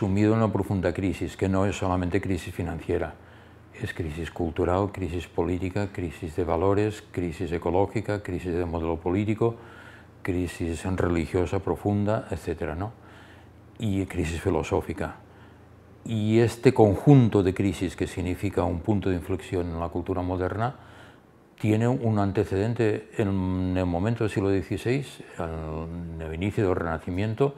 sumido en una profunda crisis, que no es solamente crisis financiera, es crisis cultural, crisis política, crisis de valores, crisis ecológica, crisis de modelo político, crisis religiosa profunda, etc. ¿no? Y crisis filosófica. Y este conjunto de crisis que significa un punto de inflexión en la cultura moderna tiene un antecedente en el momento del siglo XVI, en el inicio del Renacimiento,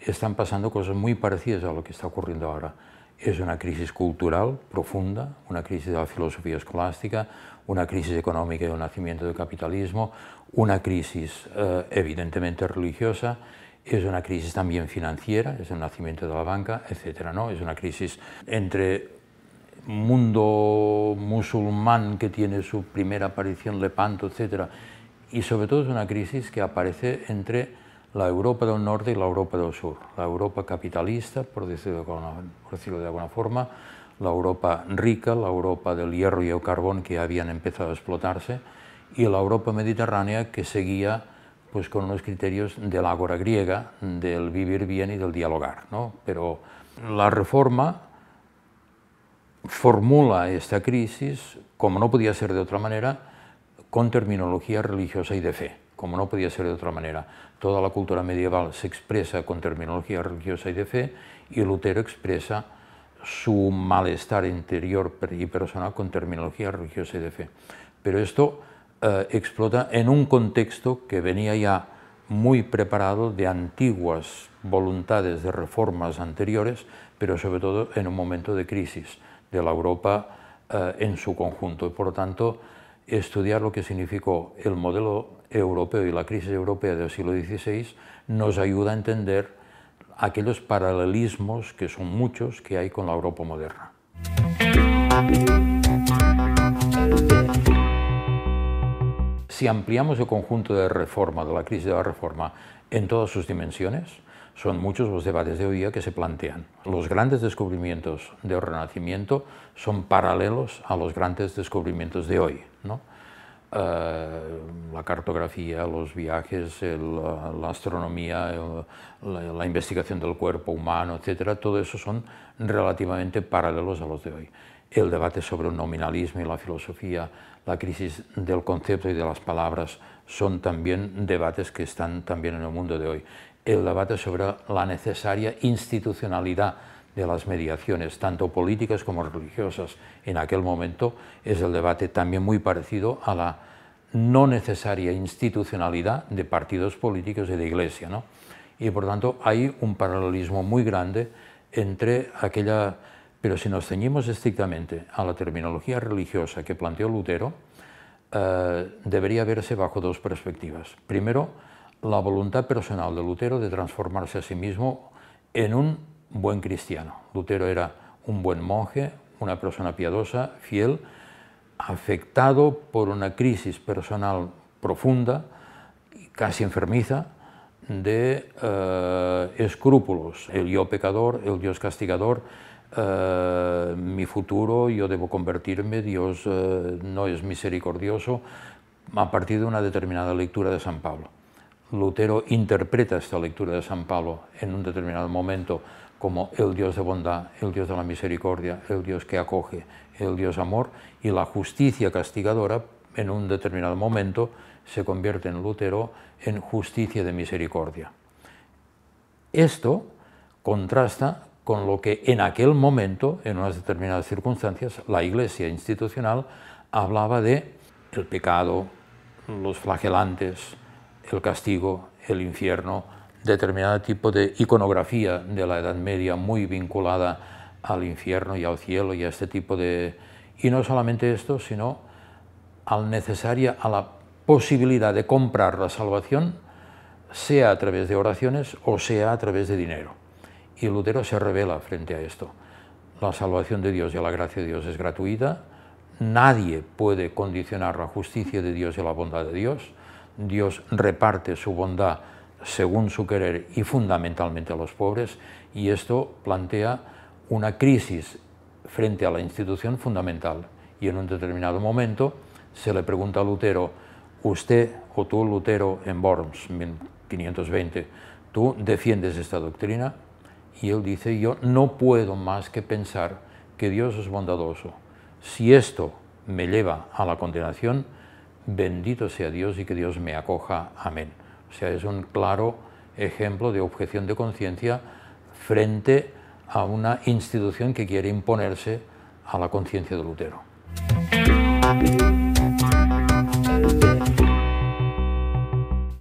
están pasando cosas muy parecidas a lo que está ocurriendo ahora. Es una crisis cultural profunda, una crisis de la filosofía escolástica, una crisis económica y el nacimiento del capitalismo, una crisis eh, evidentemente religiosa, es una crisis también financiera, es el nacimiento de la banca, etcétera. ¿no? Es una crisis entre mundo musulmán que tiene su primera aparición, Lepanto, etcétera, Y sobre todo es una crisis que aparece entre la Europa del norte y la Europa del sur, la Europa capitalista, por decirlo de alguna, de alguna forma, la Europa rica, la Europa del hierro y el carbón que habían empezado a explotarse, y la Europa mediterránea que seguía pues, con unos criterios de la agora griega, del vivir bien y del dialogar. ¿no? Pero la reforma formula esta crisis, como no podía ser de otra manera, con terminología religiosa y de fe como no podía ser de otra manera. Toda la cultura medieval se expresa con terminología religiosa y de fe y Lutero expresa su malestar interior y personal con terminología religiosa y de fe. Pero esto eh, explota en un contexto que venía ya muy preparado de antiguas voluntades de reformas anteriores, pero sobre todo en un momento de crisis de la Europa eh, en su conjunto. Por lo tanto, estudiar lo que significó el modelo europeo y la crisis europea del siglo XVI nos ayuda a entender aquellos paralelismos, que son muchos, que hay con la Europa moderna. Si ampliamos el conjunto de reforma, de la crisis de la reforma, en todas sus dimensiones, son muchos los debates de hoy día que se plantean. Los grandes descubrimientos del Renacimiento son paralelos a los grandes descubrimientos de hoy. ¿no? Eh, la cartografía, los viajes, eh, la astronomía, la, la, investigación del cuerpo humano, etcétera, todo eso son relativamente paralelos a los de hoy. El debate sobre el nominalismo y la filosofía, la crisis del concepto y de las palabras, son también debates que están también en el mundo de hoy. El debate sobre la necesaria institucionalidad de las mediaciones, tanto políticas como religiosas en aquel momento, es el debate también muy parecido a la no necesaria institucionalidad de partidos políticos y de iglesia. ¿no? Y por tanto hay un paralelismo muy grande entre aquella... Pero si nos ceñimos estrictamente a la terminología religiosa que planteó Lutero, eh, debería verse bajo dos perspectivas. Primero, la voluntad personal de Lutero de transformarse a sí mismo en un buen cristiano. Lutero era un buen monje, una persona piadosa, fiel, afectado por una crisis personal profunda, casi enfermiza, de eh, escrúpulos. El yo pecador, el Dios castigador, eh, mi futuro, yo debo convertirme, Dios eh, no es misericordioso, a partir de una determinada lectura de San Pablo. Lutero interpreta esta lectura de San Pablo en un determinado momento como el Dios de bondad, el Dios de la misericordia, el Dios que acoge, el Dios amor, y la justicia castigadora en un determinado momento se convierte en Lutero en justicia de misericordia. Esto contrasta con lo que en aquel momento, en unas determinadas circunstancias, la Iglesia institucional hablaba de el pecado, los flagelantes, el castigo, el infierno, determinado tipo de iconografía de la Edad Media muy vinculada al infierno y al cielo y a este tipo de... Y no solamente esto, sino al necesaria, a la posibilidad de comprar la salvación, sea a través de oraciones o sea a través de dinero. Y Lutero se revela frente a esto. La salvación de Dios y la gracia de Dios es gratuita, nadie puede condicionar la justicia de Dios y la bondad de Dios, Dios reparte su bondad según su querer y fundamentalmente a los pobres, y esto plantea una crisis frente a la institución fundamental. Y en un determinado momento se le pregunta a Lutero, usted o tú, Lutero, en Worms, 1520, ¿tú defiendes esta doctrina? Y él dice, yo no puedo más que pensar que Dios es bondadoso. Si esto me lleva a la condenación, bendito sea Dios y que Dios me acoja. Amén. O sea, es un claro ejemplo de objeción de conciencia frente a una institución que quiere imponerse a la conciencia de Lutero.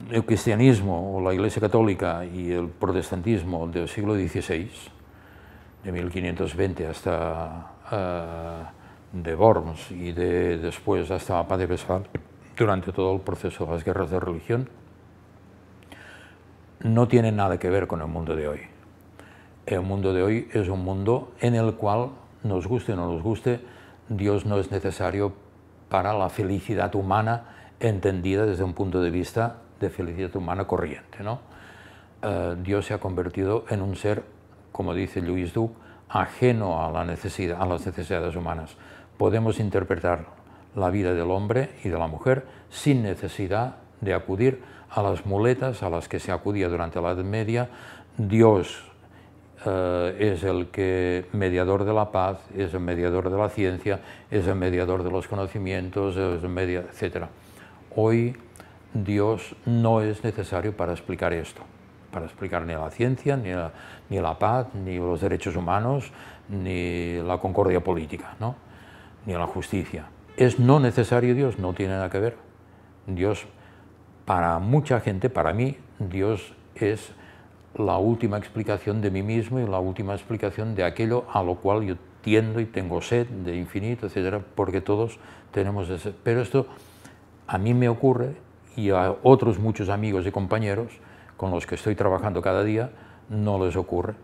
El cristianismo o la Iglesia Católica y el protestantismo del siglo XVI, de 1520 hasta eh, de Worms y de, después hasta Padre de durante todo el proceso de las guerras de religión, no tiene nada que ver con el mundo de hoy. El mundo de hoy es un mundo en el cual, nos guste o no nos guste, Dios no es necesario para la felicidad humana entendida desde un punto de vista de felicidad humana corriente. Eh, Dios se ha convertido en un ser, como dice Luis duc ajeno a, a las necesidades humanas. Podemos interpretar la vida del hombre y de la mujer sin necesidad de acudir a las muletas a las que se acudía durante la Edad Media. Dios eh, es el que mediador de la paz, es el mediador de la ciencia, es el mediador de los conocimientos, es media, etc. Hoy Dios no es necesario para explicar esto, para explicar ni la ciencia, ni la, ni la paz, ni los derechos humanos, ni la concordia política, ¿no? ni la justicia. Es no necesario Dios, no tiene nada que ver. Dios para mucha gente, para mí, Dios es la última explicación de mí mismo y la última explicación de aquello a lo cual yo tiendo y tengo sed de infinito, etcétera, porque todos tenemos ese. Pero esto a mí me ocurre y a otros muchos amigos y compañeros con los que estoy trabajando cada día no les ocurre.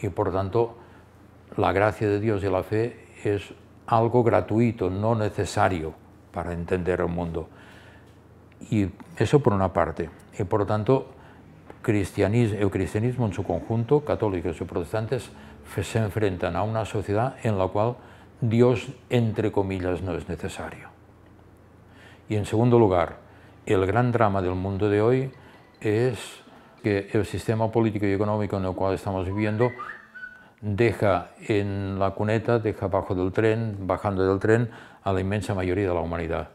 Y por tanto, la gracia de Dios y la fe es algo gratuito, no necesario para entender el mundo. Y eso por una parte. Y por lo tanto, cristianismo, el cristianismo en su conjunto, católicos y protestantes, se enfrentan a una sociedad en la cual Dios, entre comillas, no es necesario. Y en segundo lugar, el gran drama del mundo de hoy es que el sistema político y económico en el cual estamos viviendo deja en la cuneta, deja bajo del tren, bajando del tren a la inmensa mayoría de la humanidad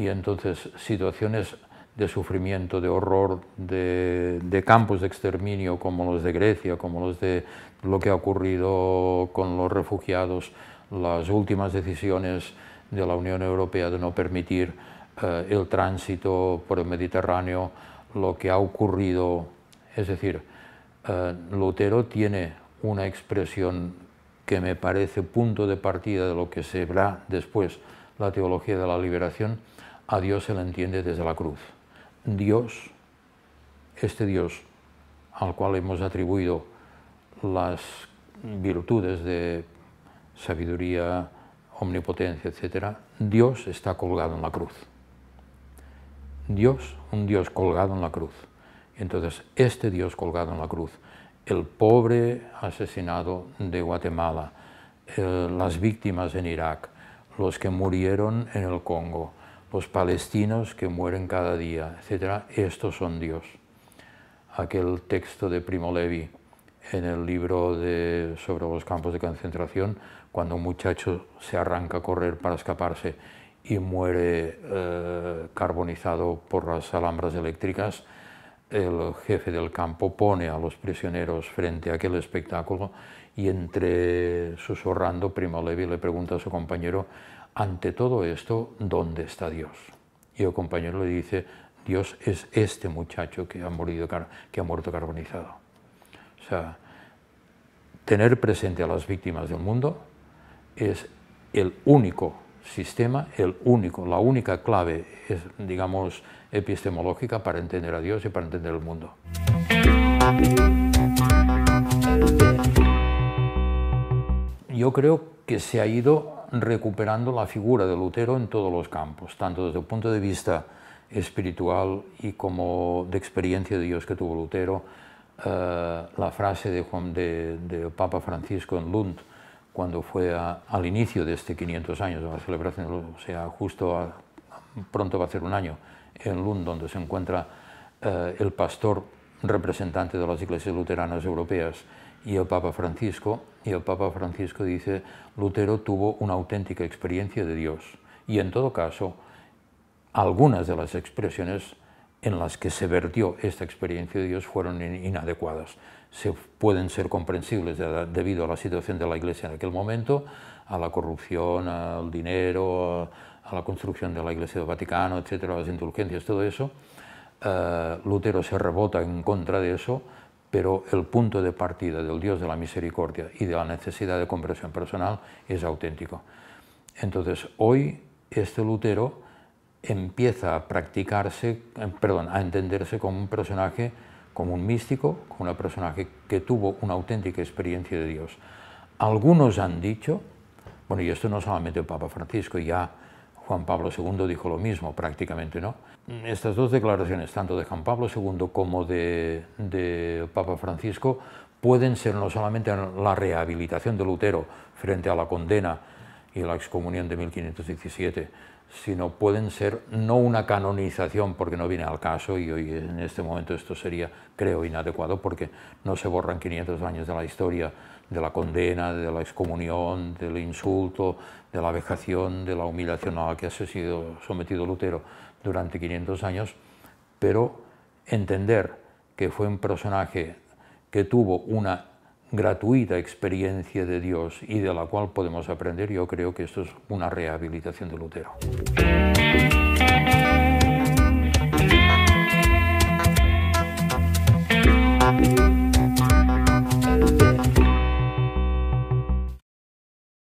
y entonces situaciones de sufrimiento, de horror, de, campos de exterminio como los de Grecia, como los de lo que ha ocurrido con los refugiados, las últimas decisiones de la Unión Europea de no permitir eh, el tránsito por el Mediterráneo, lo que ha ocurrido. Es decir, eh, Lutero tiene una expresión que me parece punto de partida de lo que será después la teología de la liberación, a Dios se le entiende desde la cruz. Dios, este Dios al cual hemos atribuido las virtudes de sabiduría, omnipotencia, etc., Dios está colgado en la cruz. Dios, un Dios colgado en la cruz. Entonces, este Dios colgado en la cruz, el pobre asesinado de Guatemala, eh, las víctimas en Irak, los que murieron en el Congo, los palestinos que mueren cada día, etcétera... Estos son Dios. Aquel texto de Primo Levi en el libro de, sobre los campos de concentración, cuando un muchacho se arranca a correr para escaparse y muere eh, carbonizado por las alambras eléctricas, el jefe del campo pone a los prisioneros frente a aquel espectáculo y entre susurrando, Primo Levi le pregunta a su compañero, ante todo esto, ¿dónde está Dios? Y el compañero le dice, Dios es este muchacho que ha, morido, que ha muerto carbonizado. O sea, tener presente a las víctimas del mundo es el único sistema, el único, la única clave, digamos, epistemológica para entender a Dios y para entender el mundo. Yo creo que se ha ido recuperando la figura de Lutero en todos los campos, tanto desde el punto de vista espiritual y como de experiencia de Dios que tuvo Lutero, eh, la frase de, Juan, de, Papa Francisco en Lund, cuando fue al inicio de este 500 años, de la celebración, o sea, justo pronto va a ser un año, en Lund, donde se encuentra eh, el pastor representante de las iglesias luteranas europeas, y el Papa Francisco, y el Papa Francisco dice, Lutero tuvo una auténtica experiencia de Dios, y en todo caso, algunas de las expresiones en las que se vertió esta experiencia de Dios fueron inadecuadas. Se pueden ser comprensibles debido a la situación de la Iglesia en aquel momento, a la corrupción, al dinero, a la construcción de la Iglesia del Vaticano, etcétera, las indulgencias, todo eso. Eh, Lutero se rebota en contra de eso, pero el punto de partida del Dios de la misericordia y de la necesidad de conversión personal es auténtico. Entonces, hoy este Lutero empieza a practicarse, eh, perdón, a entenderse como un personaje, como un místico, como un personaje que tuvo una auténtica experiencia de Dios. Algunos han dicho, bueno, y esto no solamente el Papa Francisco, ya Juan Pablo II dijo lo mismo prácticamente, ¿no? Estas dos declaraciones, tanto de Juan Pablo II como de, de Papa Francisco, pueden ser no solamente la rehabilitación de Lutero frente a la condena y la excomunión de 1517, sino pueden ser no una canonización, porque no viene al caso y hoy en este momento esto sería, creo, inadecuado, porque no se borran 500 años de la historia de la condena, de la excomunión, del insulto, de la vejación, de la humillación a la que ha sido sometido Lutero durante 500 años, pero entender que fue un personaje que tuvo una gratuita experiencia de Dios y de la cual podemos aprender, yo creo que esto es una rehabilitación de Lutero.